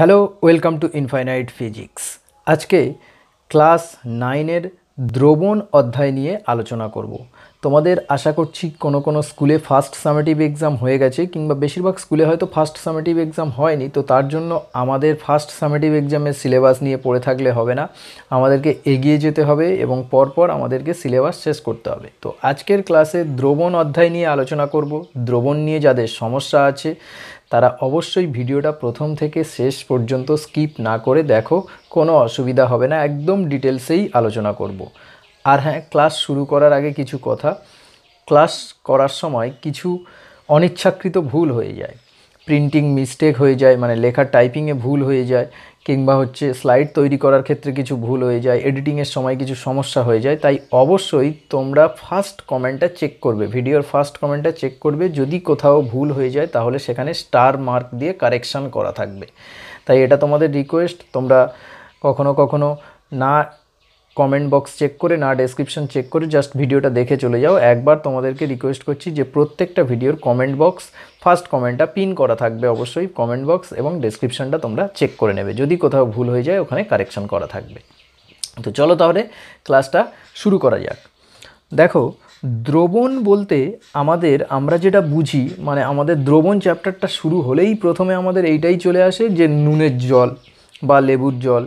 Hello welcome to infinite physics আজকে class নাইনের দ্রবণ অধ্যায় নিয়ে আলোচনা করব। তোমাদের আশা করছি কোনো কোনো স্কুলে ফার্স্ট সামেটিভ এক্সাম হয়ে গেছে কিংবা বেশিরভাগ স্কুলে হয়তো ফার্স্ট সামেটিভ এক্সাম হয়নি তো তার জন্য আমাদের ফার্স্ট সামেটিভ এক্সামের সিলেবাস নিয়ে পড়ে থাকলে হবে না আমাদেরকে এগিয়ে যেতে হবে এবং পরপর আমাদেরকে সিলেবাস শেষ করতে হবে তো আজকের ক্লাসে দ্রবণ অধ্যায় নিয়ে আলোচনা করব দ্রবণ নিয়ে যাদের সমস্যা আছে তারা অবশ্যই ভিডিওটা প্রথম থেকে শেষ পর্যন্ত স্কিপ না করে দেখো কোনো অসুবিধা হবে না একদম ডিটেলসেই আলোচনা করব। আর হ্যাঁ ক্লাস শুরু করার আগে কিছু কথা ক্লাস করার সময় কিছু অনিচ্ছাকৃত ভুল হয়ে যায় প্রিন্টিং মিস্টেক হয়ে যায় মানে লেখার টাইপিংয়ে ভুল হয়ে যায় কিংবা হচ্ছে স্লাইড তৈরি করার ক্ষেত্রে কিছু ভুল হয়ে যায় এডিটিংয়ের সময় কিছু সমস্যা হয়ে যায় তাই অবশ্যই তোমরা ফার্স্ট কমেন্টটা চেক করবে ভিডিওর ফার্স্ট কমেন্টটা চেক করবে যদি কোথাও ভুল হয়ে যায় তাহলে সেখানে স্টার মার্ক দিয়ে কারেকশান করা থাকবে তাই এটা তোমাদের রিকোয়েস্ট তোমরা কখনো কখনো না কমেন্ট বক্স চেক করে না ডেসক্রিপশন চেক করে জাস্ট ভিডিওটা দেখে চলে যাও একবার তোমাদেরকে রিকোয়েস্ট করছি যে প্রত্যেকটা ভিডিওর কমেন্ট বক্স ফার্স্ট কমেন্টটা পিন করা থাকবে অবশ্যই কমেন্ট বক্স এবং ডেসক্রিপশনটা তোমরা চেক করে নেবে যদি কোথাও ভুল হয়ে যায় ওখানে কারেকশন করা থাকবে তো চলো তাহলে ক্লাসটা শুরু করা যাক দেখো দ্রবণ বলতে আমাদের আমরা যেটা বুঝি মানে আমাদের দ্রবণ চ্যাপ্টারটা শুরু হলেই প্রথমে আমাদের এইটাই চলে আসে যে নুনের জল বা লেবুর জল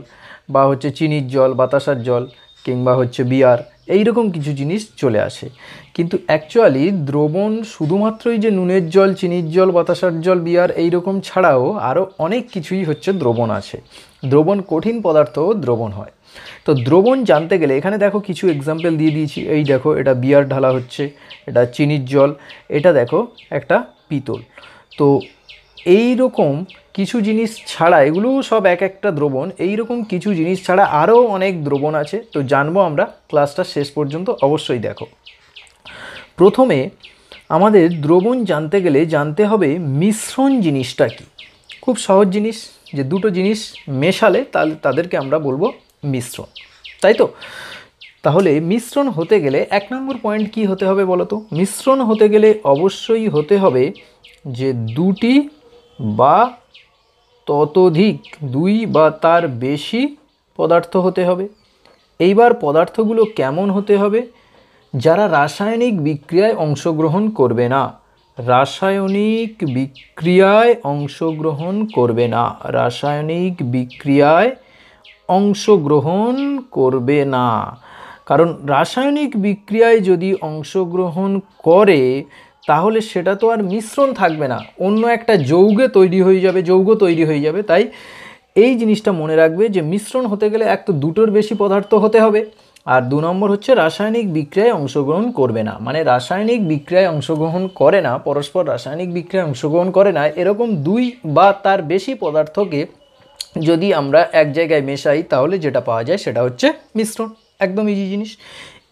বা হচ্ছে চিনির জল বাতাসার জল কিংবা হচ্ছে বিয়ার এই রকম কিছু জিনিস চলে আসে কিন্তু অ্যাকচুয়ালি দ্রবণ শুধুমাত্রই যে নুনের জল চিনির জল বাতাসার জল বিয়ার এই রকম ছাড়াও আরও অনেক কিছুই হচ্ছে দ্রবণ আছে দ্রবণ কঠিন পদার্থ দ্রবণ হয় তো দ্রবণ জানতে গেলে এখানে দেখো কিছু এক্সাম্পল দিয়ে দিয়েছি এই দেখো এটা বিয়ার ঢালা হচ্ছে এটা চিনির জল এটা দেখো একটা পিতল তো এই রকম কিছু জিনিস ছাড়া এগুলো সব এক একটা দ্রবণ এই রকম কিছু জিনিস ছাড়া আরও অনেক দ্রবণ আছে তো জানবো আমরা ক্লাসটা শেষ পর্যন্ত অবশ্যই দেখো প্রথমে আমাদের দ্রবণ জানতে গেলে জানতে হবে মিশ্রণ জিনিসটা কি খুব সহজ জিনিস যে দুটো জিনিস মেশালে তাহলে তাদেরকে আমরা বলবো মিশ্রণ তাই তো তাহলে মিশ্রণ হতে গেলে এক নম্বর পয়েন্ট কি হতে হবে বলো তো মিশ্রণ হতে গেলে অবশ্যই হতে হবে যে দুটি বা ততোধিক দুই বা তার বেশি পদার্থ হতে হবে এইবার পদার্থগুলো কেমন হতে হবে যারা রাসায়নিক বিক্রিয়ায় অংশগ্রহণ করবে না রাসায়নিক বিক্রিয়ায় অংশগ্রহণ করবে না রাসায়নিক বিক্রিয়ায় অংশগ্রহণ করবে না কারণ রাসায়নিক বিক্রিয়ায় যদি অংশগ্রহণ করে তাহলে সেটা তো আর মিশ্রণ থাকবে না অন্য একটা যৌগে তৈরি হয়ে যাবে যৌগ তৈরি হয়ে যাবে তাই এই জিনিসটা মনে রাখবে যে মিশ্রণ হতে গেলে এক তো দুটোর বেশি পদার্থ হতে হবে আর দু নম্বর হচ্ছে রাসায়নিক বিক্রিয়ায় অংশগ্রহণ করবে না মানে রাসায়নিক বিক্রিয়ায় অংশগ্রহণ করে না পরস্পর রাসায়নিক বিক্রিয়ায় অংশগ্রহণ করে না এরকম দুই বা তার বেশি পদার্থকে যদি আমরা এক জায়গায় মেশাই তাহলে যেটা পাওয়া যায় সেটা হচ্ছে মিশ্রণ একদম ইজি জিনিস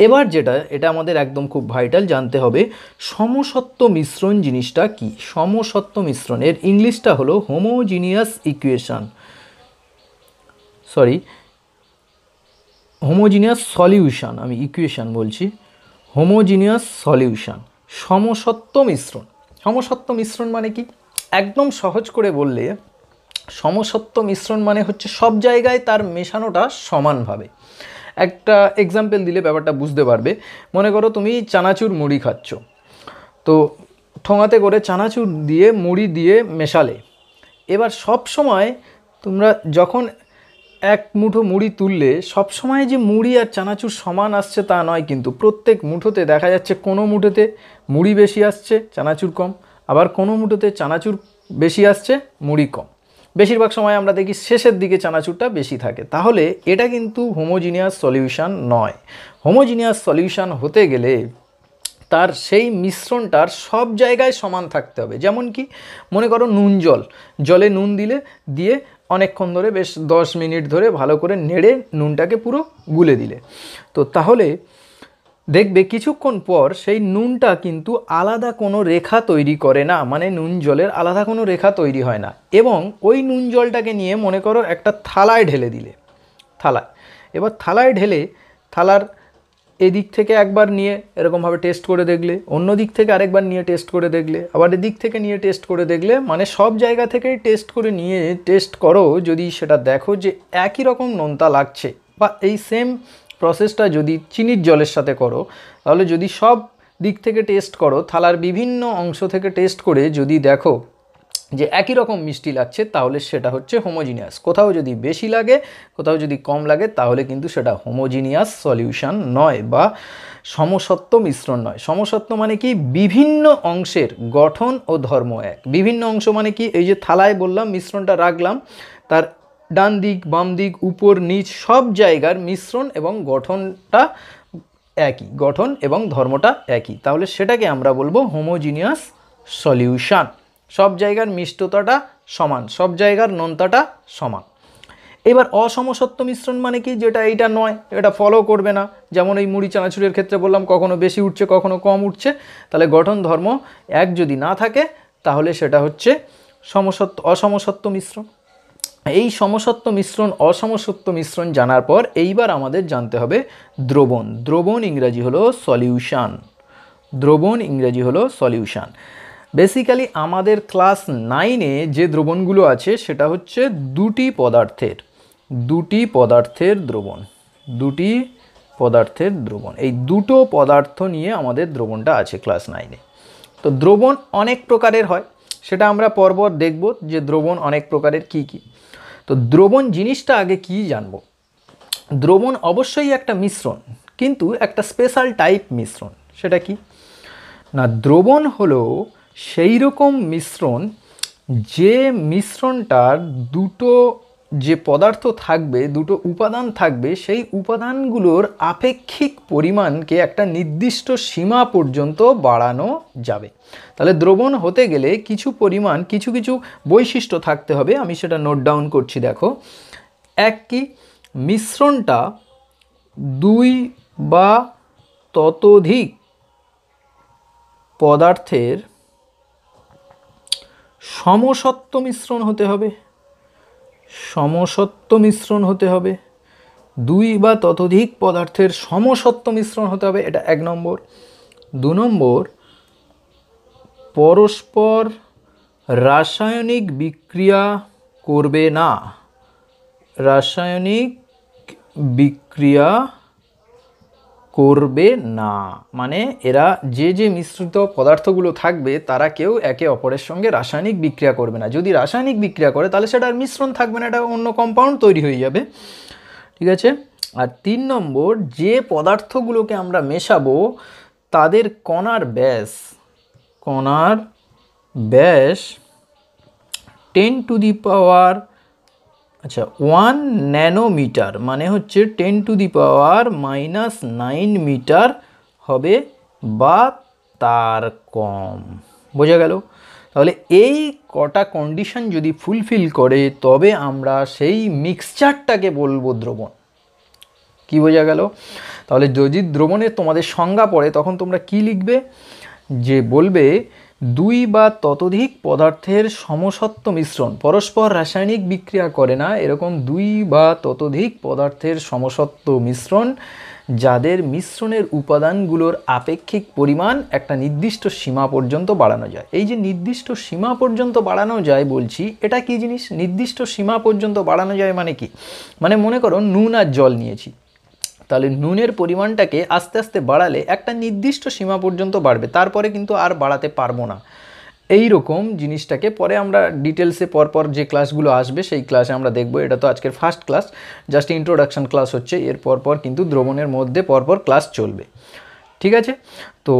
এবার যেটা এটা আমাদের একদম খুব ভাইটাল জানতে হবে সমসত্ব মিশ্রণ জিনিসটা কি সমসত্ব মিশ্রণ এর ইংলিশটা হলো homogeneous equation sorry homogeneous solution আমি ইকুয়েশান বলছি হোমোজিনিয়াস সলিউশান সমসত্ব মিশ্রণ সমসত্ব মিশ্রণ মানে কি একদম সহজ করে বললে সমসত্ব মিশ্রণ মানে হচ্ছে সব জায়গায় তার মেশানোটা সমানভাবে একটা এক্সাম্পল দিলে ব্যাপারটা বুঝতে পারবে মনে করো তুমি চানাচুর মুড়ি খাচ্ছ তো ঠোঙাতে করে চানাচুর দিয়ে মুড়ি দিয়ে মেশালে এবার সব সময় তোমরা যখন এক মুঠো মুড়ি তুললে সবসময় যে মুড়ি আর চানাচুর সমান আসছে তা নয় কিন্তু প্রত্যেক মুঠোতে দেখা যাচ্ছে কোনো মুঠোতে মুড়ি বেশি আসছে চানাচুর কম আবার কোনো মুঠোতে চানাচুর বেশি আসছে মুড়ি কম বেশিরভাগ সময় আমরা দেখি শেষের দিকে চানাচুরটা বেশি থাকে তাহলে এটা কিন্তু হোমোজিনিয়াস সলিউশান নয় হোমোজিনিয়াস সলিউশান হতে গেলে তার সেই মিশ্রণটার সব জায়গায় সমান থাকতে হবে যেমন কি মনে করো নুন জল জলে নুন দিলে দিয়ে অনেকক্ষণ ধরে বেশ দশ মিনিট ধরে ভালো করে নেড়ে নুনটাকে পুরো গুলে দিলে তো তাহলে দেখবে কিছুক্ষণ পর সেই নুনটা কিন্তু আলাদা কোনো রেখা তৈরি করে না মানে নুন জলের আলাদা কোনো রেখা তৈরি হয় না এবং ওই নুন জলটাকে নিয়ে মনে করো একটা থালায় ঢেলে দিলে থালায় এবার থালায় ঢেলে থালার এদিক থেকে একবার নিয়ে এরকমভাবে টেস্ট করে দেখলে অন্য দিক থেকে আরেকবার নিয়ে টেস্ট করে দেখলে আবার এদিক থেকে নিয়ে টেস্ট করে দেখলে মানে সব জায়গা থেকেই টেস্ট করে নিয়ে টেস্ট করো যদি সেটা দেখো যে একই রকম নোনতা লাগছে বা এই সেম প্রসেসটা যদি চিনির জলের সাথে করো তাহলে যদি সব দিক থেকে টেস্ট করো থালার বিভিন্ন অংশ থেকে টেস্ট করে যদি দেখো যে একই রকম মিষ্টি লাগছে তাহলে সেটা হচ্ছে হোমোজিনিয়াস কোথাও যদি বেশি লাগে কোথাও যদি কম লাগে তাহলে কিন্তু সেটা হোমোজিনিয়াস সলিউশন নয় বা সমসত্ব মিশ্রণ নয় সমসত্ব মানে কি বিভিন্ন অংশের গঠন ও ধর্ম এক বিভিন্ন অংশ মানে কি এই যে থালায় বললাম মিশ্রণটা রাখলাম তার ডান দিক বাম দিক উপর নিচ সব জায়গার মিশ্রণ এবং গঠনটা একই গঠন এবং ধর্মটা একই তাহলে সেটাকে আমরা বলবো হোমোজিনিয়াস সলিউশান সব জায়গার মিষ্টতাটা সমান সব জায়গার নন্তাটা সমান এবার অসমসত্ব মিশ্রণ মানে কি যেটা এইটা নয় এটা ফলো করবে না যেমন এই মুড়ি চানাচুরের ক্ষেত্রে বললাম কখনো বেশি উঠছে কখনো কম উঠছে তাহলে গঠন ধর্ম এক যদি না থাকে তাহলে সেটা হচ্ছে সমসত্ব অসমসত্ব মিশ্রণ এই সমসত্ব মিশ্রণ অসমসত্ব মিশ্রণ জানার পর এইবার আমাদের জানতে হবে দ্রবণ দ্রবণ ইংরাজি হলো সলিউশান দ্রবণ ইংরাজি হলো সলিউশান বেসিক্যালি আমাদের ক্লাস নাইনে যে দ্রবণগুলো আছে সেটা হচ্ছে দুটি পদার্থের দুটি পদার্থের দ্রবণ দুটি পদার্থের দ্রবণ এই দুটো পদার্থ নিয়ে আমাদের দ্রবণটা আছে ক্লাস নাইনে তো দ্রবণ অনেক প্রকারের হয় সেটা আমরা পরপর দেখব যে দ্রবণ অনেক প্রকারের কি কী তো দ্রবণ জিনিসটা আগে কি জানব দ্রবণ অবশ্যই একটা মিশ্রণ কিন্তু একটা স্পেশাল টাইপ মিশ্রণ সেটা কি না দ্রবণ হলো সেই রকম মিশ্রণ যে মিশ্রণটার দুটো যে পদার্থ থাকবে দুটো উপাদান থাকবে সেই উপাদানগুলোর আপেক্ষিক পরিমাণকে একটা নির্দিষ্ট সীমা পর্যন্ত বাড়ানো যাবে তাহলে দ্রবণ হতে গেলে কিছু পরিমাণ কিছু কিছু বৈশিষ্ট্য থাকতে হবে আমি সেটা নোট ডাউন করছি দেখো এক কি মিশ্রণটা দুই বা ততোধিক পদার্থের সমসত্ব মিশ্রণ হতে হবে সমসত্ব মিশ্রণ হতে হবে দুই বা ততোধিক পদার্থের সমসত্ব মিশ্রণ হতে হবে এটা এক নম্বর দু নম্বর পরস্পর রাসায়নিক বিক্রিয়া করবে না রাসায়নিক বিক্রিয়া করবে না মানে এরা যে যে মিশ্রিত পদার্থগুলো থাকবে তারা কেউ একে অপরের সঙ্গে রাসায়নিক বিক্রিয়া করবে না যদি রাসায়নিক বিক্রিয়া করে তাহলে সেটা আর মিশ্রণ থাকবে না এটা অন্য কম্পাউন্ড তৈরি হয়ে যাবে ঠিক আছে আর তিন নম্বর যে পদার্থগুলোকে আমরা মেশাবো তাদের কণার ব্যাস কণার ব্যাস টেন টু দি পাওয়ার আচ্ছা ওয়ান ন্যানোমিটার মানে হচ্ছে ten to the power minus nine metre হবে বা তার কম বোঝা গেল তাহলে এই কটা কন্ডিশন যদি ফুলফিল করে তবে আমরা সেই মিক্সচারটাকে বলবো দ্রবণ কি বোঝা গেল তাহলে যদি দ্রবণের তোমাদের সংজ্ঞা পড়ে তখন তোমরা কি লিখবে যে বলবে দুই বা ততোধিক পদার্থের সমসত্ব মিশ্রণ পরস্পর রাসায়নিক বিক্রিয়া করে না এরকম দুই বা ততোধিক পদার্থের সমসত্ব মিশ্রণ যাদের মিশ্রণের উপাদানগুলোর আপেক্ষিক পরিমাণ একটা নির্দিষ্ট সীমা পর্যন্ত বাড়ানো যায় এই যে নির্দিষ্ট সীমা পর্যন্ত বাড়ানো যায় বলছি এটা কি জিনিস নির্দিষ্ট সীমা পর্যন্ত বাড়ানো যায় মানে কি মানে মনে করো নুন আর জল নিয়েছি তাহলে নুনের পরিমাণটাকে আস্তে আস্তে বাড়ালে একটা নির্দিষ্ট সীমা পর্যন্ত বাড়বে তারপরে কিন্তু আর বাড়াতে পারবো না এই রকম জিনিসটাকে পরে আমরা ডিটেলসে পরপর যে ক্লাসগুলো আসবে সেই ক্লাসে আমরা দেখব এটা তো আজকের first class just introduction class হচ্ছে এর পরপর কিন্তু দ্রবণের মধ্যে পরপর ক্লাস চলবে ঠিক আছে তো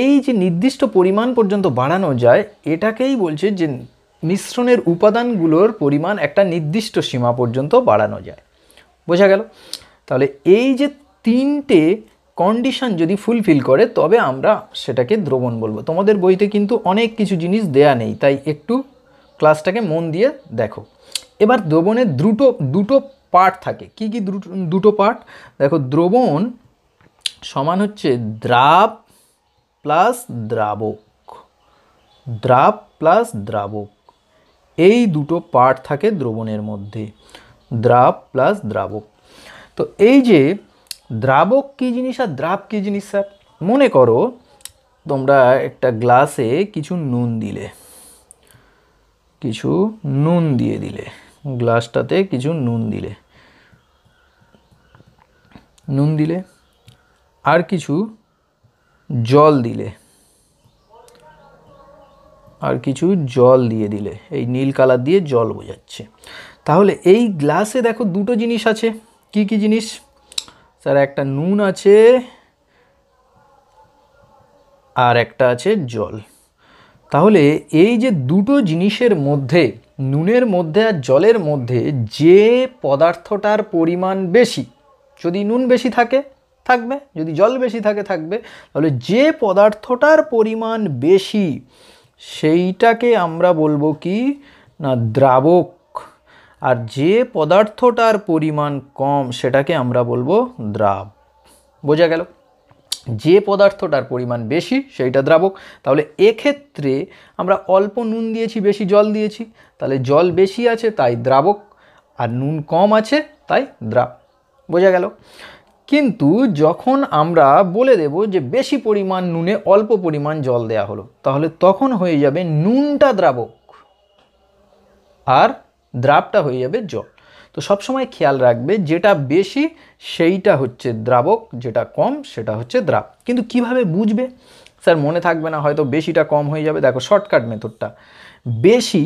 এই যে নির্দিষ্ট পরিমাণ পর্যন্ত বাড়ানো যায় এটাকেই বলছে যে মিশ্রণের উপাদানগুলোর পরিমাণ একটা নির্দিষ্ট সীমা পর্যন্ত বাড়ানো যায় বোঝা গেল তাহলে এই যে তিনটে কন্ডিশন যদি ফুলফিল করে তবে আমরা সেটাকে দ্রবণ বলবো তোমাদের বইতে কিন্তু অনেক কিছু জিনিস দেয়া নেই তাই একটু ক্লাসটাকে মন দিয়ে দেখো এবার দ্রবণের দুটো দুটো পার্ট থাকে কি কি দুটো পার্ট দেখো দ্রবণ সমান হচ্ছে দ্রাব প্লাস দ্রাবক দ্রাব প্লাস দ্রাবক এই দুটো পার্ট থাকে দ্রবণের মধ্যে দ্রাব প্লাস দ্রাবক তো এই যে দ্রাবক কী জিনিস আর দ্রাব কী জিনিস স্যার মনে করো তোমরা একটা গ্লাসে কিছু নুন দিলে কিছু নুন দিয়ে দিলে গ্লাসটাতে কিছু নুন দিলে নুন দিলে আর কিছু জল দিলে আর কিছু জল দিয়ে দিলে এই নীল কালার দিয়ে জল বোঝাচ্ছে তাহলে এই গ্লাসে দেখো দুটো জিনিস আছে কি কি জিনিস স্যার একটা নুন আছে আর একটা আছে জল তাহলে এই যে দুটো জিনিসের মধ্যে নুনের মধ্যে আর জলের মধ্যে যে পদার্থটার পরিমাণ বেশি যদি নুন বেশি থাকে থাকবে যদি জল বেশি থাকে থাকবে তাহলে যে পদার্থটার পরিমাণ বেশি সেইটাকে আমরা বলবো কি না দ্রাবক আর যে পদার্থটার পরিমাণ কম সেটাকে আমরা বলবো দ্রাব বোঝা গেল যে পদার্থটার পরিমাণ বেশি সেইটা দ্রাবক তাহলে এক্ষেত্রে আমরা অল্প নুন দিয়েছি বেশি জল দিয়েছি তাহলে জল বেশি আছে তাই দ্রাবক আর নুন কম আছে তাই দ্রাব বোঝা গেল কিন্তু যখন আমরা বলে দেব যে বেশি পরিমাণ নুনে অল্প পরিমাণ জল দেয়া হলো তাহলে তখন হয়ে যাবে নুনটা দ্রাবক আর দ্রাবটা হয়ে যাবে জল তো সবসময় খেয়াল রাখবে যেটা বেশি সেইটা হচ্ছে দ্রাবক যেটা কম সেটা হচ্ছে দ্রাব কিন্তু কিভাবে বুঝবে স্যার মনে থাকবে না হয়তো বেশিটা কম হয়ে যাবে দেখো শর্টকাট মেথডটা বেশি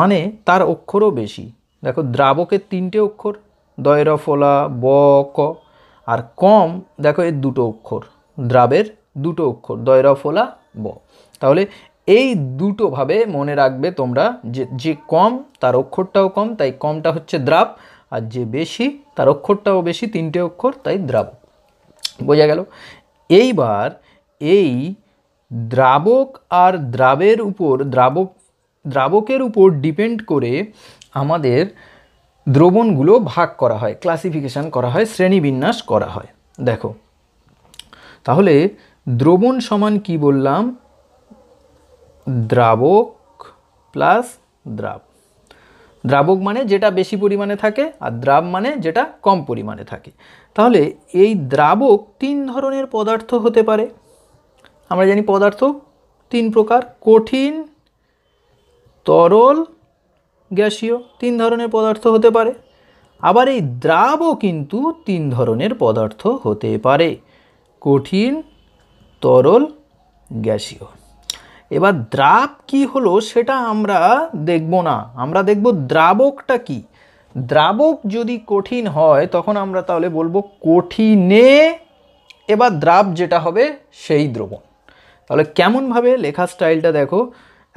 মানে তার অক্ষরও বেশি দেখো দ্রাবকের তিনটে অক্ষর দয়রফলা ব ক আর কম দেখো এর দুটো অক্ষর দ্রাবের দুটো অক্ষর দয়রফলা ব তাহলে এই দুটোভাবে মনে রাখবে তোমরা যে যে কম তার অক্ষরটাও কম তাই কমটা হচ্ছে দ্রাব আর যে বেশি তার অক্ষরটাও বেশি তিনটে অক্ষর তাই দ্রাব বোঝা গেল এইবার এই দ্রাবক আর দ্রাবের উপর দ্রাবক দ্রাবকের উপর ডিপেন্ড করে আমাদের দ্রবণগুলো ভাগ করা হয় ক্লাসিফিকেশান করা হয় শ্রেণীবিন্যাস করা হয় দেখো তাহলে দ্রবণ সমান কি বললাম দ্রাবক প্লাস দ্রাব দ্রাবক মানে যেটা বেশি পরিমাণে থাকে আর দ্রাব মানে যেটা কম পরিমাণে থাকে তাহলে এই দ্রাবক তিন ধরনের পদার্থ হতে পারে আমরা জানি পদার্থ তিন প্রকার কঠিন তরল গ্যাসীয় তিন ধরনের পদার্থ হতে পারে আবার এই দ্রাবও কিন্তু তিন ধরনের পদার্থ হতে পারে কঠিন তরল গ্যাসীয় এবার দ্রাব কি হলো সেটা আমরা দেখব না আমরা দেখব দ্রাবকটা কি দ্রাবক যদি কঠিন হয় তখন আমরা তাহলে বলবো কঠিনে এবার দ্রাব যেটা হবে সেই দ্রবণ তাহলে কেমনভাবে লেখা স্টাইলটা দেখো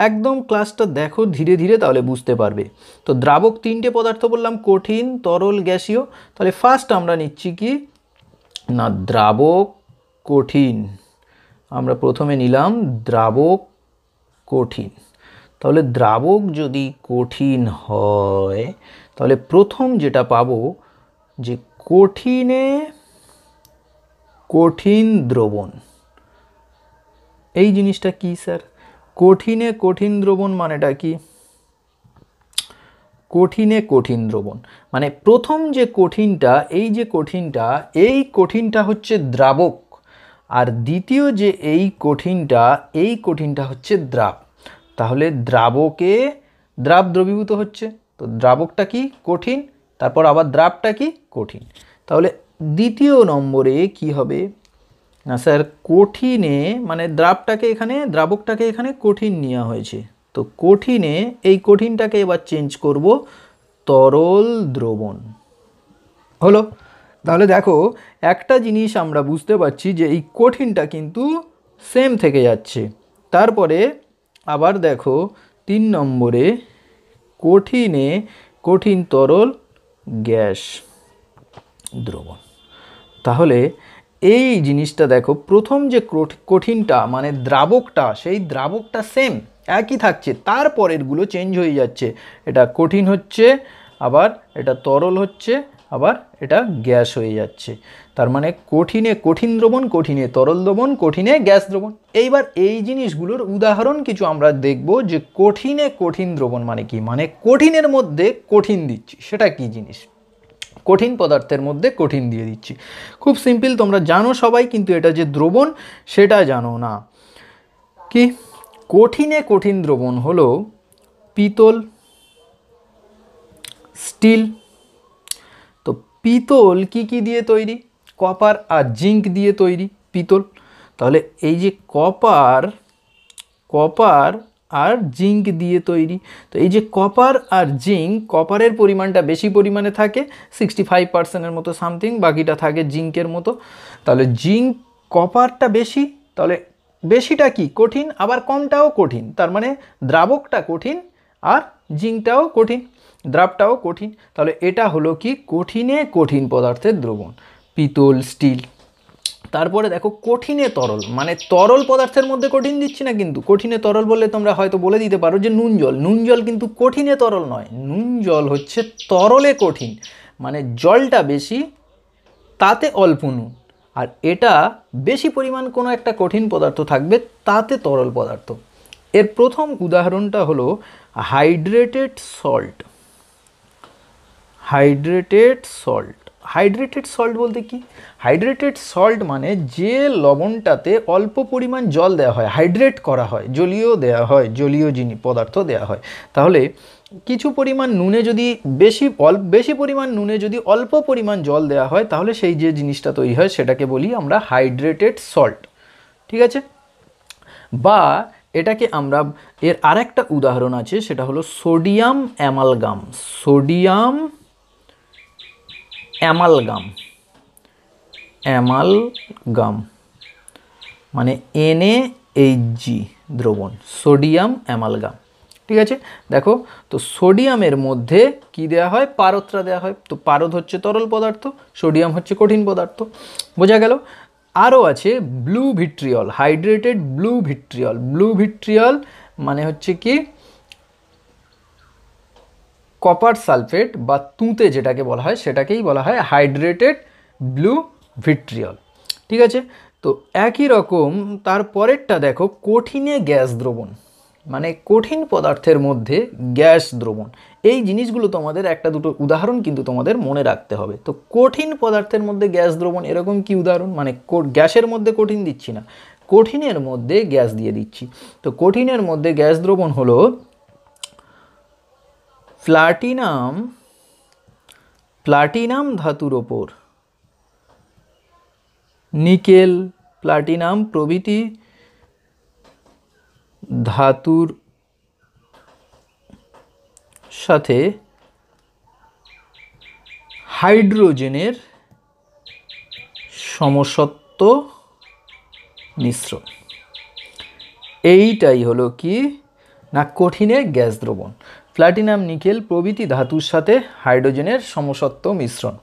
একদম ক্লাসটা দেখো ধীরে ধীরে তাহলে বুঝতে পারবে তো দ্রাবক তিনটে পদার্থ বললাম কঠিন তরল গ্যাসীয় তাহলে ফার্স্ট আমরা নিচ্ছি কি না দ্রাবক কঠিন আমরা প্রথমে নিলাম দ্রাবক কঠিন তাহলে দ্রাবক যদি কঠিন হয় তাহলে প্রথম যেটা পাব যে কঠিনে কঠিন দ্রবণ এই জিনিসটা কি স্যার কঠিনে কঠিন দ্রবণ মানেটা কি কঠিনে কঠিন দ্রবণ মানে প্রথম যে কঠিনটা এই যে কঠিনটা এই কঠিনটা হচ্ছে দ্রাবক আর দ্বিতীয় যে এই কঠিনটা এই কঠিনটা হচ্ছে দ্রাব তাহলে দ্রাবকে দ্রাব দ্রবীভূত হচ্ছে তো দ্রাবকটা কি কঠিন তারপর আবার দ্রাবটা কি কঠিন তাহলে দ্বিতীয় নম্বরে কি হবে না স্যার কঠিনে মানে দ্রাবটাকে এখানে দ্রাবকটাকে এখানে কঠিন নেওয়া হয়েছে তো কঠিনে এই কঠিনটাকে এবার চেঞ্জ করব তরল দ্রবণ হলো তাহলে দেখো একটা জিনিস আমরা বুঝতে পারছি যে এই কঠিনটা কিন্তু সেম থেকে যাচ্ছে তারপরে আবার দেখো তিন নম্বরে কঠিনে কঠিন তরল গ্যাস দ্রবণ তাহলে এই জিনিসটা দেখো প্রথম যে কঠিনটা মানে দ্রাবকটা সেই দ্রাবকটা সেম একই থাকছে তারপরেরগুলো চেঞ্জ হয়ে যাচ্ছে এটা কঠিন হচ্ছে আবার এটা তরল হচ্ছে আবার এটা গ্যাস হয়ে যাচ্ছে তার মানে কঠিনে কঠিন দ্রবণ কঠিনে তরল দ্রবণ কঠিনে গ্যাস দ্রবণ এইবার এই জিনিসগুলোর উদাহরণ কিছু আমরা দেখব যে কঠিনে কঠিন দ্রবণ মানে কি মানে কঠিনের মধ্যে কঠিন দিচ্ছি সেটা কি জিনিস কঠিন পদার্থের মধ্যে কঠিন দিয়ে দিচ্ছি খুব সিম্পল তোমরা জানো সবাই কিন্তু এটা যে দ্রবণ সেটা জানো না কি কঠিনে কঠিন দ্রবণ হলো পিতল স্টিল পিতল কি কি দিয়ে তৈরি কপার আর জিঙ্ক দিয়ে তৈরি পিতল তাহলে এই যে কপার কপার আর জিঙ্ক দিয়ে তৈরি তো এই যে কপার আর জিঙ্ক কপারের পরিমাণটা বেশি পরিমাণে থাকে সিক্সটি ফাইভ পার্সেন্টের মতো সামথিং বাকিটা থাকে জিঙ্কের মতো তাহলে জিঙ্ক কপারটা বেশি তাহলে বেশিটা কি কঠিন আবার কমটাও কঠিন তার মানে দ্রাবকটা কঠিন আর জিঙ্কটাও কঠিন দ্রাবটাও কঠিন তাহলে এটা হলো কি কঠিনে কঠিন পদার্থের দ্রবণ পিতল স্টিল তারপরে দেখো কঠিনে তরল মানে তরল পদার্থের মধ্যে কঠিন দিচ্ছি না কিন্তু কঠিনে তরল বললে তোমরা হয়তো বলে দিতে পারো যে নুন জল নুন জল কিন্তু কঠিনে তরল নয় নুন জল হচ্ছে তরলে কঠিন মানে জলটা বেশি তাতে অল্প নুন আর এটা বেশি পরিমাণ কোনো একটা কঠিন পদার্থ থাকবে তাতে তরল পদার্থ এর প্রথম উদাহরণটা হলো hydrated salt hydrated salt hydrated salt বলতে কি হাইড্রেটেড সল্ট মানে যে লবণটাতে অল্প পরিমাণ জল দেওয়া হয় হাইড্রেট করা হয় জলীয় দেওয়া হয় জলীয় জিনিস পদার্থ দেওয়া হয় তাহলে কিছু পরিমাণ নুনে যদি বেশি অল্প বেশি পরিমাণ নুনে যদি অল্প পরিমাণ জল দেওয়া হয় তাহলে সেই যে জিনিসটা তৈরি হয় সেটাকে বলি আমরা হাইড্রেটেড সল্ট ঠিক আছে বা এটাকে আমরা এর আরেকটা উদাহরণ আছে সেটা হলো sodium amalgam sodium amalgam amalgam মানে এনএ জি দ্রবণ সোডিয়াম অ্যামালগাম ঠিক আছে দেখো তো সোডিয়ামের মধ্যে কি দেয়া হয় পারদটা দেওয়া হয় তো পারদ হচ্ছে তরল পদার্থ সোডিয়াম হচ্ছে কঠিন পদার্থ বোঝা গেল আরও আছে blue vitriol hydrated blue vitriol blue vitriol মানে হচ্ছে কি কপার সালফেট বা তুঁতে যেটাকে বলা হয় সেটাকেই বলা হয় হাইড্রেটেড ব্লু ভিট্রিয়ল ঠিক আছে তো একই রকম তার পরেরটা দেখো কঠিনে গ্যাস দ্রবণ মানে কঠিন পদার্থের মধ্যে গ্যাস দ্রবণ এই জিনিসগুলো তোমাদের একটা দুটো উদাহরণ কিন্তু তোমাদের মনে রাখতে হবে তো কঠিন পদার্থের মধ্যে গ্যাস দ্রবণ এরকম কি উদাহরণ মানে গ্যাসের মধ্যে কঠিন দিচ্ছি না কঠিনের মধ্যে গ্যাস দিয়ে দিচ্ছি তো কঠিনের মধ্যে গ্যাস দ্রবণ হলো প্লাটিনাম প্লাটিনাম ধাতুর ওপর নিকেল প্লাটিনাম প্রভৃতি ধাতুর সাথে হাইড্রোজেনের সমসত্ব মিশ্র এইটাই হলো কি না কঠিনের গ্যাস দ্রবণ প্লাটিনাম নিকেল প্রভৃতি ধাতুর সাথে হাইড্রোজেনের সমসত্ব মিশ্রণ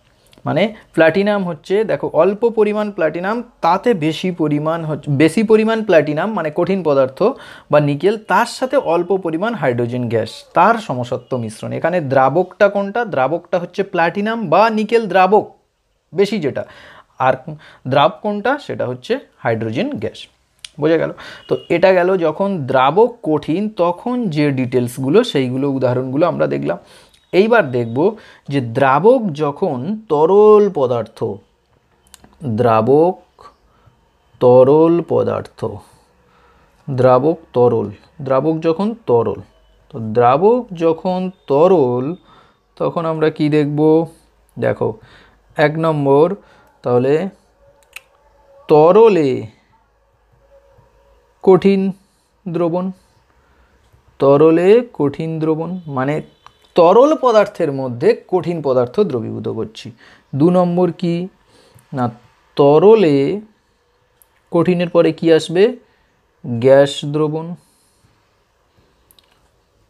মানে প্লাটিনাম হচ্ছে দেখো অল্প পরিমাণ প্লাটিনাম তাতে বেশি পরিমাণ হচ্ছে বেশি পরিমাণ প্লাটিনাম মানে কঠিন পদার্থ বা নিকেল তার সাথে অল্প পরিমাণ হাইড্রোজেন গ্যাস তার সমসত্ব মিশ্রণ এখানে দ্রাবকটা কোনটা দ্রাবকটা হচ্ছে প্লাটিনাম বা নিকেল দ্রাবক বেশি যেটা আর দ্রাব কোনটা সেটা হচ্ছে হাইড্রোজেন গ্যাস বোঝা গেল তো এটা গেল যখন দ্রাবক কঠিন তখন যে ডিটেলসগুলো সেইগুলো উদাহরণগুলো আমরা দেখলাম এইবার দেখব যে দ্রাবক যখন তরল পদার্থ দ্রাবক তরল পদার্থ দ্রাবক তরল দ্রাবক যখন তরল তো দ্রাবক যখন তরল তখন আমরা কি দেখব দেখো এক নম্বর তাহলে তরলে কঠিন দ্রবণ তরলে কঠিন দ্রবণ মানে তরল পদার্থের মধ্যে কঠিন পদার্থ দ্রবীভূত করছি দু নম্বর কি না তরলে কঠিনের পরে কি আসবে গ্যাস দ্রবণ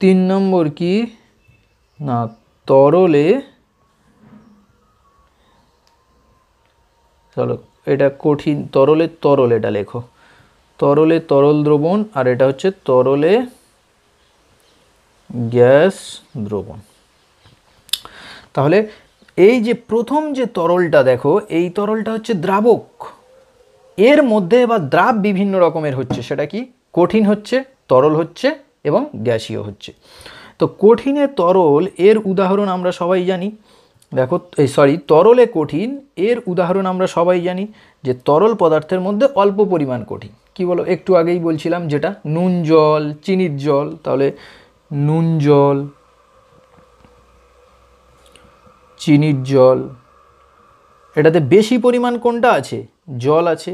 তিন নম্বর কি না তরলে চলো এটা কঠিন তরলে তরল এটা লেখো তরলে তরল দ্রবণ আর এটা হচ্ছে তরলে গ্যাস দ্রবণ তাহলে এই যে প্রথম যে তরলটা দেখো এই তরলটা হচ্ছে দ্রাবক এর মধ্যে বা দ্রাব বিভিন্ন রকমের হচ্ছে সেটা কি কঠিন হচ্ছে তরল হচ্ছে এবং গ্যাসীয় হচ্ছে তো কঠিনে তরল এর উদাহরণ আমরা সবাই জানি দেখো এই সরি তরলে কঠিন এর উদাহরণ আমরা সবাই জানি যে তরল পদার্থের মধ্যে অল্প পরিমাণ কঠিন কি বলো একটু আগেই বলছিলাম যেটা নুন জল চিনির জল তাহলে নুন জল চিনির জল এটাতে বেশি পরিমাণ কোনটা আছে জল আছে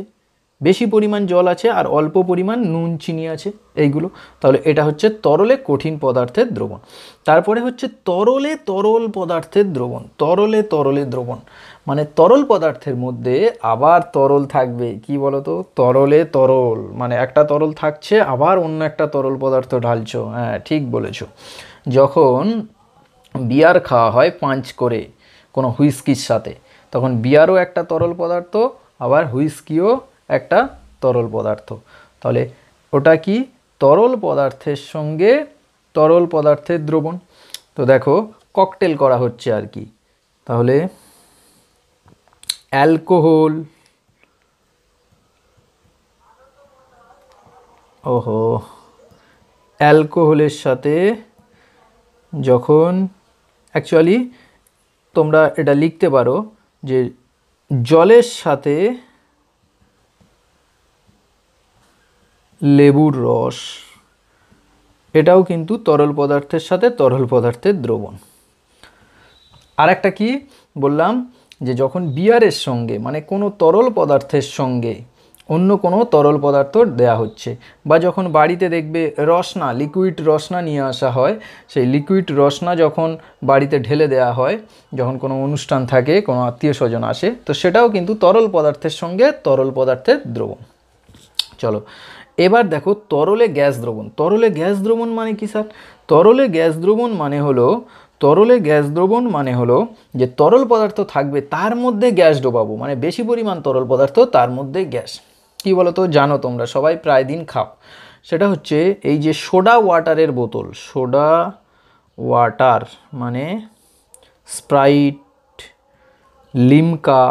বেশি পরিমাণ জল আছে আর অল্প পরিমাণ নুন চিনি আছে এইগুলো তাহলে এটা হচ্ছে তরলে কঠিন পদার্থের দ্রবণ তারপরে হচ্ছে তরলে তরল পদার্থের দ্রবণ তরলে তরলে দ্রবণ মানে তরল পদার্থের মধ্যে আবার তরল থাকবে কি বলতো তরলে তরল মানে একটা তরল থাকছে আবার অন্য একটা তরল পদার্থ ঢালছো হ্যাঁ ঠিক বলেছ যখন বিয়ার খাওয়া হয় পাঁচ করে কোনো হুইস্কির সাথে তখন বিয়ারও একটা তরল পদার্থ আবার হুইস্কিও একটা তরল পদার্থ তাহলে ওটা কি তরল পদার্থের সঙ্গে তরল পদার্থের দ্রবণ তো দেখো ককটেল করা হচ্ছে আর কি তাহলে অ্যালকোহল ওহো অ্যালকোহলের সাথে যখন অ্যাকচুয়ালি তোমরা এটা লিখতে পারো যে জলের সাথে লেবুর রস এটাও কিন্তু তরল পদার্থের সাথে তরল পদার্থের দ্রবণ আর একটা কি বললাম যে যখন বিয়ারের সঙ্গে মানে কোনো তরল পদার্থের সঙ্গে অন্য কোনো তরল পদার্থ দেয়া হচ্ছে বা যখন বাড়িতে দেখবে রসনা লিকুইড রসনা নিয়ে আসা হয় সেই লিকুইড রসনা যখন বাড়িতে ঢেলে দেয়া হয় যখন কোনো অনুষ্ঠান থাকে কোনো আত্মীয় স্বজন আসে তো সেটাও কিন্তু তরল পদার্থের সঙ্গে তরল পদার্থের দ্রবণ চলো এবার দেখো তরলে গ্যাস দ্রবণ তরলে গ্যাস দ্রবণ মানে কি স্যার তরলে গ্যাস দ্রবণ মানে হলো তরলে গ্যাস দ্রবণ মানে হলো যে তরল পদার্থ থাকবে তার মধ্যে গ্যাস ডোবাবো মানে বেশি পরিমাণ তরল পদার্থ তার মধ্যে গ্যাস কি বলো তো জানো তোমরা সবাই প্রায় দিন খাও সেটা হচ্ছে এই যে সোডা ওয়াটারের বোতল সোডা ওয়াটার মানে Sprite Limca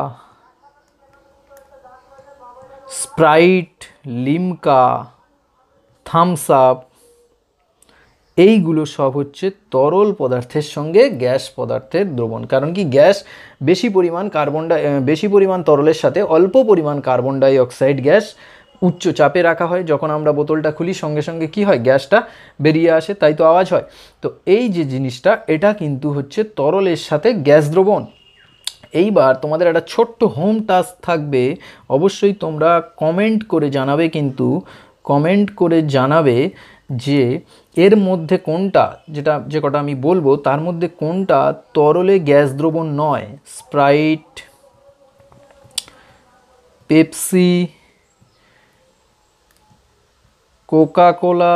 Sprite Limca Thums Up এইগুলো সব হচ্ছে তরল পদার্থের সঙ্গে গ্যাস পদার্থের দ্রবণ কারণ কি গ্যাস বেশি পরিমাণ কার্বন ডাই বেশি পরিমাণ তরলের সাথে অল্প পরিমাণ কার্বন ডাইঅক্সাইড গ্যাস উচ্চ চাপে রাখা হয় যখন আমরা বোতলটা খুলি সঙ্গে সঙ্গে কি হয় গ্যাসটা বেরিয়ে আসে তাই তো আওয়াজ হয় তো এই যে জিনিসটা এটা কিন্তু হচ্ছে তরলের সাথে গ্যাস দ্রবণ এইবার তোমাদের একটা ছোট্ট হোম টাস্ক থাকবে অবশ্যই তোমরা কমেন্ট করে জানাবে কিন্তু কমেন্ট করে জানাবে যে এর মধ্যে কোনটা যেটা যে কটা আমি বলবো তার মধ্যে কোনটা তরলে গ্যাস দ্রবণ নয় স্প্রাইট পেপসি কোকাকোলা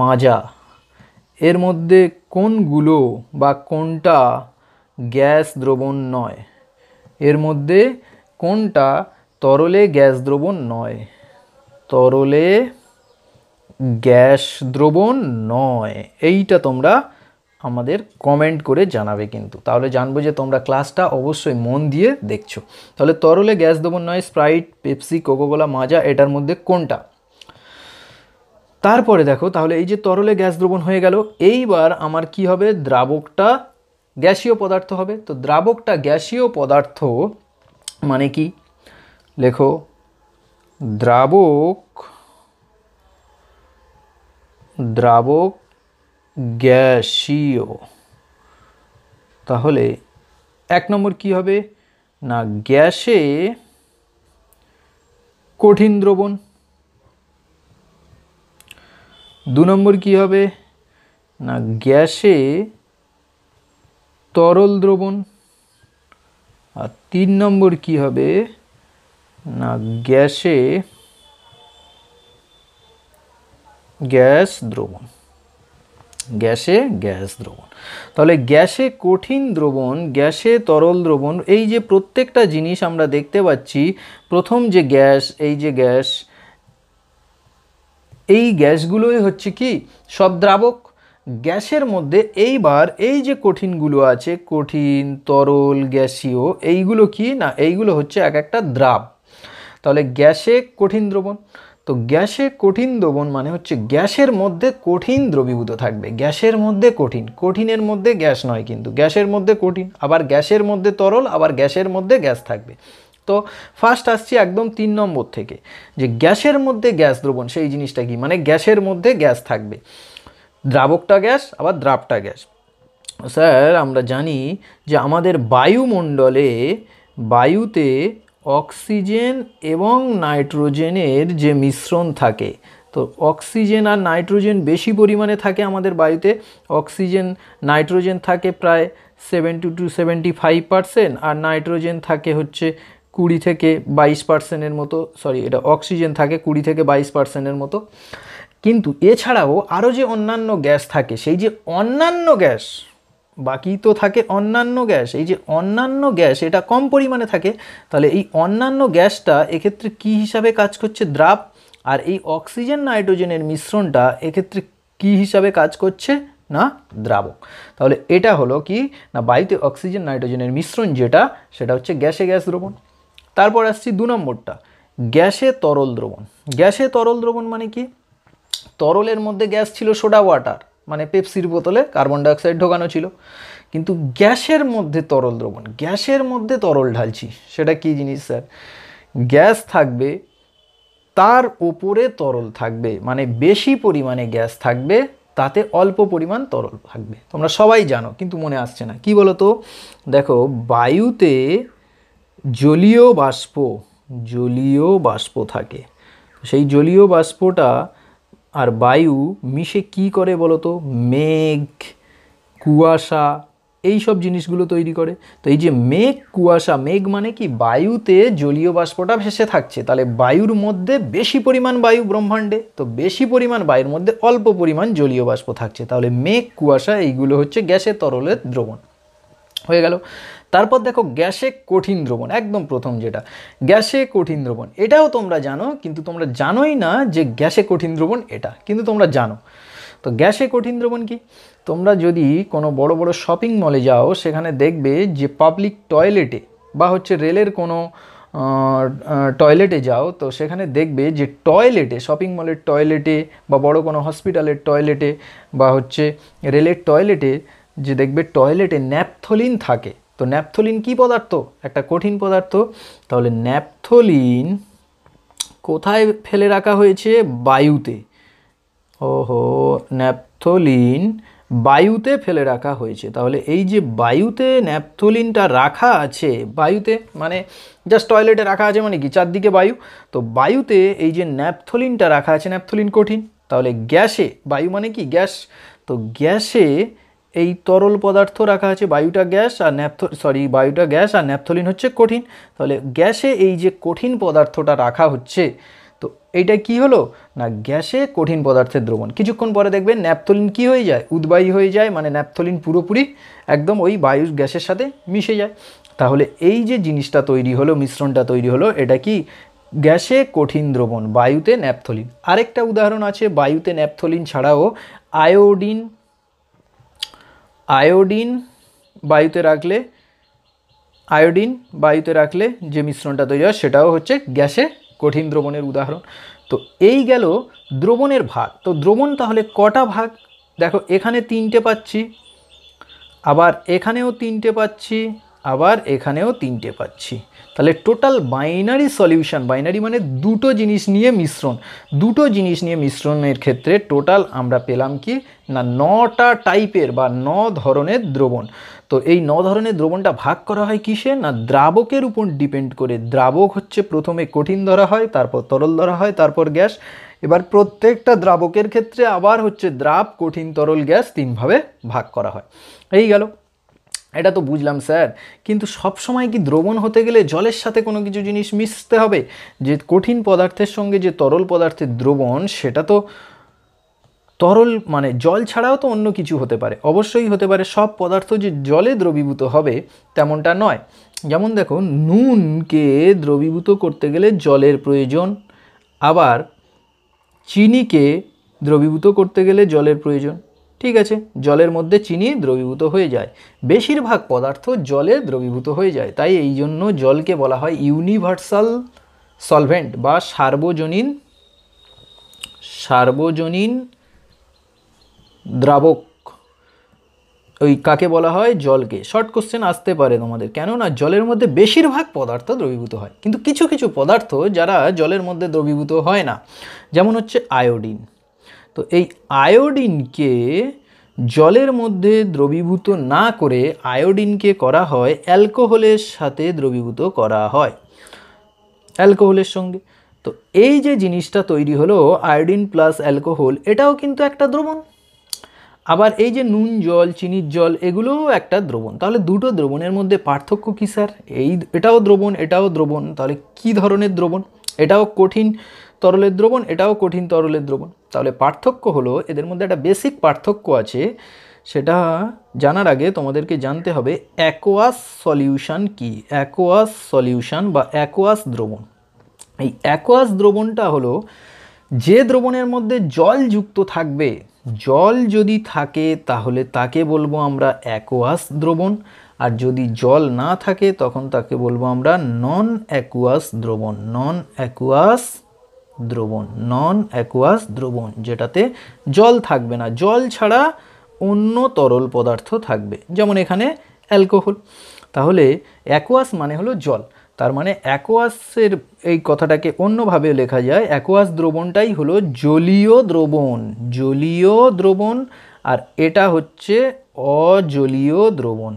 মাজা এর মধ্যে কোনগুলো বা কোনটা গ্যাস দ্রবণ নয় এর মধ্যে কোনটা তরলে গ্যাস দ্রবণ নয় তরলে গ্যাস দ্রবণ নয় এইটা তোমরা আমাদের কমেন্ট করে জানাবে কিন্তু তাহলে জানবো যে তোমরা ক্লাসটা অবশ্যই মন দিয়ে দেখছো তাহলে তরলে গ্যাস দ্রবণ নয় স্প্রাইট পেপসি কোকোকোলা মাজা এটার মধ্যে কোনটা তারপরে দেখো তাহলে এই যে তরলে গ্যাস দ্রবণ হয়ে গেল এইবার আমার কি হবে দ্রাবকটা গ্যাসীয় পদার্থ হবে তো দ্রাবকটা গ্যাসীয় পদার্থ মানে কি লেখো দ্রাবক দ্রাবক গ্যাসীয় তাহলে এক নম্বর কি হবে না গ্যাসে কঠিন দ্রবণ দু নম্বর কি হবে না গ্যাসে তরল দ্রবণ আর তিন নম্বর কি হবে না গ্যাসে গ্যাস দ্রবণ গ্যাসে গ্যাস দ্রবণ তাহলে গ্যাসে কঠিন দ্রবণ গ্যাসে তরল দ্রবণ এই যে প্রত্যেকটা জিনিস আমরা দেখতে পাচ্ছি প্রথম যে গ্যাস এই যে গ্যাস এই গ্যাসগুলোই হচ্ছে কি সব দ্রাবক গ্যাসের মধ্যে এইবার এই যে কঠিনগুলো আছে কঠিন তরল গ্যাসীয় এইগুলো কি না এইগুলো হচ্ছে এক একটা দ্রাব তাহলে গ্যাসে কঠিন দ্রবণ তো গ্যাসে কঠিন দ্রবণ মানে হচ্ছে গ্যাসের মধ্যে কঠিন দ্রবীভূত থাকবে গ্যাসের মধ্যে কঠিন কঠিনের মধ্যে গ্যাস নয় কিন্তু গ্যাসের মধ্যে কঠিন আবার গ্যাসের মধ্যে তরল আবার গ্যাসের মধ্যে গ্যাস থাকবে তো ফার্স্ট আসছি একদম তিন নম্বর থেকে যে গ্যাসের মধ্যে গ্যাস দ্রবণ সেই জিনিসটা কি মানে গ্যাসের মধ্যে গ্যাস থাকবে দ্রাবকটা গ্যাস আবার দ্রাবটা গ্যাস স্যার আমরা জানি যে আমাদের বায়ুমণ্ডলে বায়ুতে অক্সিজেন এবং নাইট্রোজেনের যে মিশ্রণ থাকে তো অক্সিজেন আর নাইট্রোজেন বেশি পরিমাণে থাকে আমাদের বায়ুতে অক্সিজেন নাইট্রোজেন থাকে প্রায় seventy two seventy five percent আর নাইট্রোজেন থাকে হচ্ছে কুড়ি থেকে বাইশ পার্সেন্টের মতো সরি এটা অক্সিজেন থাকে কুড়ি থেকে বাইশ পার্সেন্টের মতো কিন্তু এছাড়াও আরও যে অন্যান্য গ্যাস থাকে সেই যে অন্যান্য গ্যাস বাকি তো থাকে অন্যান্য গ্যাস এই যে অন্যান্য গ্যাস এটা কম পরিমাণে থাকে তাহলে এই অন্যান্য গ্যাসটা এক্ষেত্রে কি হিসাবে কাজ করছে দ্রাব আর এই অক্সিজেন নাইট্রোজেনের মিশ্রণটা এক্ষেত্রে কি হিসাবে কাজ করছে না দ্রাবক তাহলে এটা হলো কি না বায়ুতে অক্সিজেন নাইট্রোজেনের মিশ্রণ যেটা সেটা হচ্ছে গ্যাসে গ্যাস দ্রবণ তারপর আসছি দু নম্বরটা গ্যাসে তরল দ্রবণ গ্যাসে তরল দ্রবণ মানে কি তরলের মধ্যে গ্যাস ছিল সোডা ওয়াটার মানে পেপসির বোতলে কার্বন ডাইঅক্সাইড ঢোকানো ছিল কিন্তু গ্যাসের মধ্যে তরল দ্রবণ গ্যাসের মধ্যে তরল ঢালছি সেটা কি জিনিস স্যার গ্যাস থাকবে তার ওপরে তরল থাকবে মানে বেশি পরিমাণে গ্যাস থাকবে তাতে অল্প পরিমাণ তরল থাকবে তোমরা সবাই জানো কিন্তু মনে আসছে না কি বলো তো দেখো বায়ুতে জলীয় বাষ্প জলীয় বাষ্প থাকে সেই জলীয় বাষ্পটা আর বায়ু মিশে কি করে বলো তো মেঘ কুয়াশা এই সব জিনিসগুলো তৈরি করে তো এই যে মেঘ কুয়াশা মেঘ মানে কি বায়ুতে জলীয় বাষ্পটা ভেসে থাকছে তাহলে বায়ুর মধ্যে বেশি পরিমাণ বায়ু ব্রহ্মাণ্ডে তো বেশি পরিমাণ বায়ুর মধ্যে অল্প পরিমাণ জলীয় বাষ্প থাকছে তাহলে মেঘ কুয়াশা এইগুলো হচ্ছে গ্যাসের তরলের দ্রবণ হয়ে গেল তারপর দেখো গ্যাসে কঠিন দ্রবণ একদম প্রথম যেটা গ্যাসে কঠিন দ্রবণ এটাও তোমরা জানো কিন্তু তোমরা জানোই না যে গ্যাসে কঠিন দ্রবণ এটা কিন্তু তোমরা জানো তো গ্যাসে কঠিন দ্রবণ কি তোমরা যদি কোনো বড় বড় শপিং মলে যাও সেখানে দেখবে যে পাবলিক টয়লেটে বা হচ্ছে রেলের কোনো টয়লেটে যাও তো সেখানে দেখবে যে টয়লেটে শপিং মলের টয়লেটে বা বড় কোনো হসপিটালের টয়লেটে বা হচ্ছে রেলের টয়লেটে যে দেখবে টয়লেটে ন্যাপথলিন থাকে তো ন্যাপথলিন কি পদার্থ একটা কঠিন পদার্থ তাহলে ন্যাপথলিন কোথায় ফেলে রাখা হয়েছে বায়ুতে ওহো ন্যাপথলিন বায়ুতে ফেলে রাখা হয়েছে তাহলে এই যে বায়ুতে ন্যাপথলিনটা রাখা আছে বায়ুতে মানে জাস্ট টয়লেটে রাখা আছে মানে কি চারদিকে বায়ু তো বায়ুতে এই যে ন্যাপথলিনটা রাখা আছে ন্যাপথলিন কঠিন তাহলে গ্যাসে বায়ু মানে কি গ্যাস তো গ্যাসে এই তরল পদার্থ রাখা আছে বায়ুটা গ্যাস আর ন্যাপথ সরি বায়ুটা গ্যাস আর ন্যাপথলিন হচ্ছে কঠিন তাহলে গ্যাসে এই যে কঠিন পদার্থটা রাখা হচ্ছে তো এইটা কি হলো না গ্যাসে কঠিন পদার্থের দ্রবণ কিছুক্ষণ পরে দেখবেন ন্যাপথলিন কি হয়ে যায় উদ্বায়ী হয়ে যায় মানে ন্যাপথলিন পুরোপুরি একদম ওই বায়ু গ্যাসের সাথে মিশে যায় তাহলে এই যে জিনিসটা তৈরি হলো মিশ্রণটা তৈরি হলো এটা কি গ্যাসে কঠিন দ্রবণ বায়ুতে ন্যাপথলিন আরেকটা উদাহরণ আছে বায়ুতে ন্যাপথলিন ছাড়াও আয়োডিন আয়োডিন বায়ুতে রাখলে আয়োডিন বায়ুতে রাখলে যে মিশ্রণটা তৈরি হয় সেটাও হচ্ছে গ্যাসে কঠিন দ্রবণের উদাহরণ তো এই গেল দ্রবণের ভাগ তো দ্রবণ তাহলে কটা ভাগ দেখো এখানে তিনটে পাচ্ছি আবার এখানেও তিনটে পাচ্ছি আবার এখানেও তিনটে পাচ্ছি তাহলে টোটাল বাইনারি সলিউশন বাইনারি মানে দুটো জিনিস নিয়ে মিশ্রণ দুটো জিনিস নিয়ে মিশ্রণের ক্ষেত্রে টোটাল আমরা পেলাম কি না নটা টাইপের বা ন ধরনের দ্রবণ তো এই ন ধরনের দ্রবণটা ভাগ করা হয় কিসে না দ্রাবকের উপর ডিপেন্ড করে দ্রাবক হচ্ছে প্রথমে কঠিন ধরা হয় তারপর তরল ধরা হয় তারপর গ্যাস এবার প্রত্যেকটা দ্রাবকের ক্ষেত্রে আবার হচ্ছে দ্রাব কঠিন তরল গ্যাস তিনভাবে ভাগ করা হয় এই গেল এটা তো বুঝলাম স্যার কিন্তু সব সময় কি দ্রবণ হতে গেলে জলের সাথে কোনো কিছু জিনিস মিশতে হবে যে কঠিন পদার্থের সঙ্গে যে তরল পদার্থের দ্রবণ সেটা তো তরল মানে জল ছাড়াও তো অন্য কিছু হতে পারে অবশ্যই হতে পারে সব পদার্থ যে জলে দ্রবীভূত হবে তেমনটা নয় যেমন দেখো নুনকে দ্রবীভূত করতে গেলে জলের প্রয়োজন আবার চিনিকে দ্রবীভূত করতে গেলে জলের প্রয়োজন ঠিক আছে জলের মধ্যে চিনি দ্রবীভূত হয়ে যায় বেশিরভাগ পদার্থ জলে দ্রবীভূত হয়ে যায় তাই এই জন্য জলকে বলা হয় ইউনিভার্সাল সলভেন্ট বা সার্বজনীন সার্বজনীন দ্রাবক ওই কাকে বলা হয় জলকে শর্ট কোশ্চেন আসতে পারে তোমাদের কেননা জলের মধ্যে বেশিরভাগ পদার্থ দ্রবীভূত হয় কিন্তু কিছু কিছু পদার্থ যারা জলের মধ্যে দ্রবীভূত হয় না যেমন হচ্ছে আয়োডিন তো এই আয়োডিনকে জলের মধ্যে দ্রবীভূত না করে আয়োডিনকে করা হয় অ্যালকোহলের সাথে দ্রবীভূত করা হয় অ্যালকোহলের সঙ্গে তো এই যে জিনিসটা তৈরি হলো আয়োডিন প্লাস অ্যালকোহল এটাও কিন্তু একটা দ্রবণ আবার এই যে নুন জল চিনির জল এগুলোও একটা দ্রবণ তাহলে দুটো দ্রবণের মধ্যে পার্থক্য কী স্যার এই এটাও দ্রবণ এটাও দ্রবণ তাহলে কি ধরনের দ্রবণ এটাও কঠিন তরলের দ্রবণ এটাও কঠিন তরলের দ্রবণ তাহলে পার্থক্য হলো এদের মধ্যে একটা বেসিক পার্থক্য আছে সেটা জানার আগে তোমাদেরকে জানতে হবে অ্যাকোয়াস সলিউশান কি অ্যাকোয়াস সলিউশান বা অ্যাকোয়াস দ্রবণ এই অ্যাকোয়াস দ্রবণটা হলো যে দ্রবণের মধ্যে জল যুক্ত থাকবে জল যদি থাকে তাহলে তাকে বলবো আমরা অ্যাকোয়াস দ্রবণ আর যদি জল না থাকে তখন তাকে বলবো আমরা নন অ্যাকুয়াস দ্রবণ নন অ্যাকুয়াস দ্রবণ নন অ্যাকোয়াস দ্রবণ যেটাতে জল থাকবে না জল ছাড়া অন্য তরল পদার্থ থাকবে যেমন এখানে অ্যালকোহল তাহলে অ্যাকোয়াস মানে হলো জল তার মানে অ্যাকোয়াসের এই কথাটাকে অন্যভাবে লেখা যায় অ্যাকোয়াস দ্রবণটাই হলো জলীয় দ্রবণ জলীয় দ্রবণ আর এটা হচ্ছে অজলীয় দ্রবণ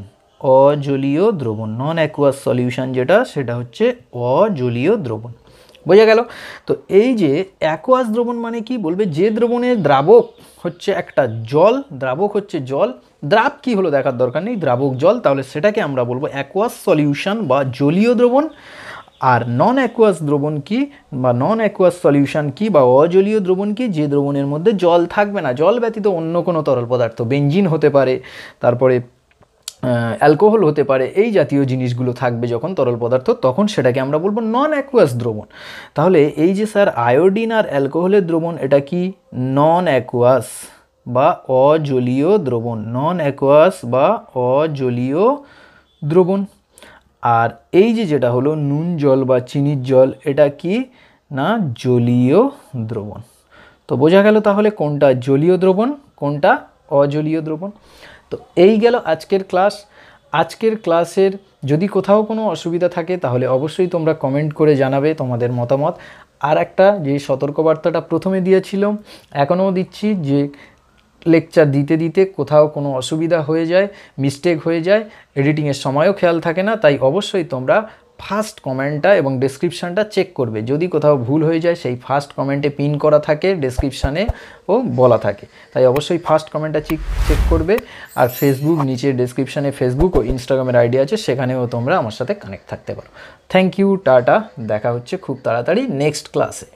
অজলীয় দ্রবণ নন অ্যাকোয়াস সলিউশন যেটা সেটা হচ্ছে অজলীয় দ্রবণ বোঝা গেল তো এই যে অ্যাকোয়াস দ্রবণ মানে কি বলবে যে দ্রবণের দ্রাবক হচ্ছে একটা জল দ্রাবক হচ্ছে জল দ্রাব কি হলো দেখার দরকার নেই দ্রাবক জল তাহলে সেটাকে আমরা বলবো অ্যাকোয়াস সলিউশন বা জলীয় দ্রবণ আর নন অ্যাকোয়াস দ্রবণ কি বা নন অ্যাকোয়াস সলিউশন কি বা অজলীয় দ্রবণ কি যে দ্রবণের মধ্যে জল থাকবে না জল ব্যতীত অন্য কোনো তরল পদার্থ বেঞ্জিন হতে পারে তারপরে অ্যালকোহল হতে পারে এই জাতীয় জিনিসগুলো থাকবে যখন তরল পদার্থ তখন সেটাকে আমরা বলবো নন অ্যাকুয়াস দ্রবণ তাহলে এই যে স্যার আয়োডিন আর অ্যালকোহলের দ্রবণ এটা কি নন অ্যাকুয়াস বা অজলীয় দ্রবণ নন অ্যাকুয়াস বা অজলীয় দ্রবণ আর এই যে যেটা হলো নুন জল বা চিনির জল এটা কি না জলীয় দ্রবণ তো বোঝা গেল তাহলে কোনটা জলীয় দ্রবণ কোনটা অজলীয় দ্রবণ তো এই গেল আজকের ক্লাস আজকের ক্লাসের যদি কোথাও কোনো অসুবিধা থাকে তাহলে অবশ্যই তোমরা কমেন্ট করে জানাবে তোমাদের মতামত আর একটা যে সতর্কবার্তাটা প্রথমে দিয়েছিলাম এখনও দিচ্ছি যে লেকচার দিতে দিতে কোথাও কোনো অসুবিধা হয়ে যায় মিস্টেক হয়ে যায় এডিটিংয়ের সময়ও খেয়াল থাকে না তাই অবশ্যই তোমরা ফার্স্ট কমেন্টটা এবং ডেসক্রিপশানটা চেক করবে যদি কোথাও ভুল হয়ে যায় সেই ফার্স্ট কমেন্টে পিন করা থাকে ডেসক্রিপশানে ও বলা থাকে তাই অবশ্যই ফার্স্ট কমেন্টটা চেক চেক করবে আর ফেসবুক নিচে ডেসক্রিপশানে ফেসবুক ও ইনস্টাগ্রামের আইডি আছে সেখানেও তোমরা আমার সাথে কানেক্ট থাকতে পারো থ্যাংক ইউ টাটা দেখা হচ্ছে খুব তাড়াতাড়ি নেক্সট ক্লাসে